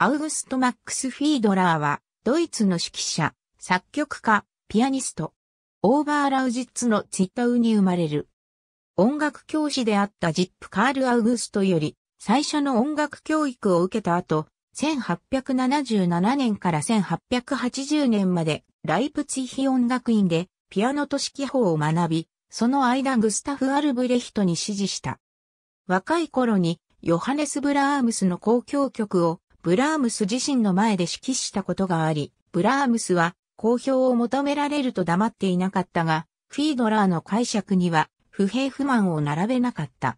アウグスト・マックス・フィードラーは、ドイツの指揮者、作曲家、ピアニスト。オーバーラウジッツのツィッタウに生まれる。音楽教師であったジップ・カール・アウグストより、最初の音楽教育を受けた後、1877年から1880年まで、ライプツィヒ音楽院で、ピアノと指揮法を学び、その間グスタフ・アルブレヒトに指示した。若い頃に、ヨハネス・ブラームスの公共曲をブラームス自身の前で指揮したことがあり、ブラームスは公表を求められると黙っていなかったが、フィードラーの解釈には不平不満を並べなかった。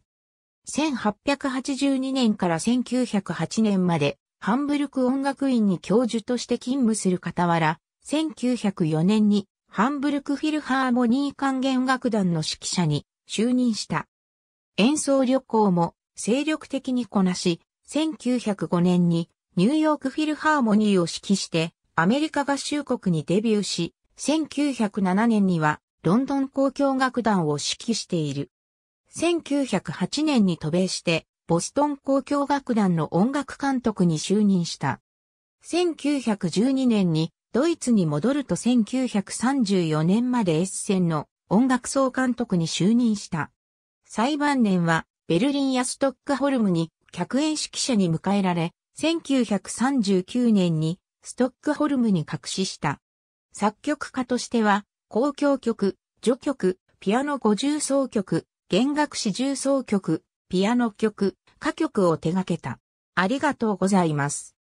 1882年から1908年までハンブルク音楽院に教授として勤務する傍ら、1904年にハンブルクフィルハーモニー管弦楽団の指揮者に就任した。演奏旅行も精力的にこなし、1905年にニューヨークフィルハーモニーを指揮してアメリカ合衆国にデビューし、1907年にはロンドン交響楽団を指揮している。1908年に渡米してボストン交響楽団の音楽監督に就任した。1912年にドイツに戻ると1934年までエッセンの音楽総監督に就任した。裁判年はベルリンやストックホルムに客演指揮者に迎えられ、1939年にストックホルムに隠しした。作曲家としては、交響曲、序曲、ピアノ五重奏曲、弦楽四重奏曲、ピアノ曲、歌曲を手掛けた。ありがとうございます。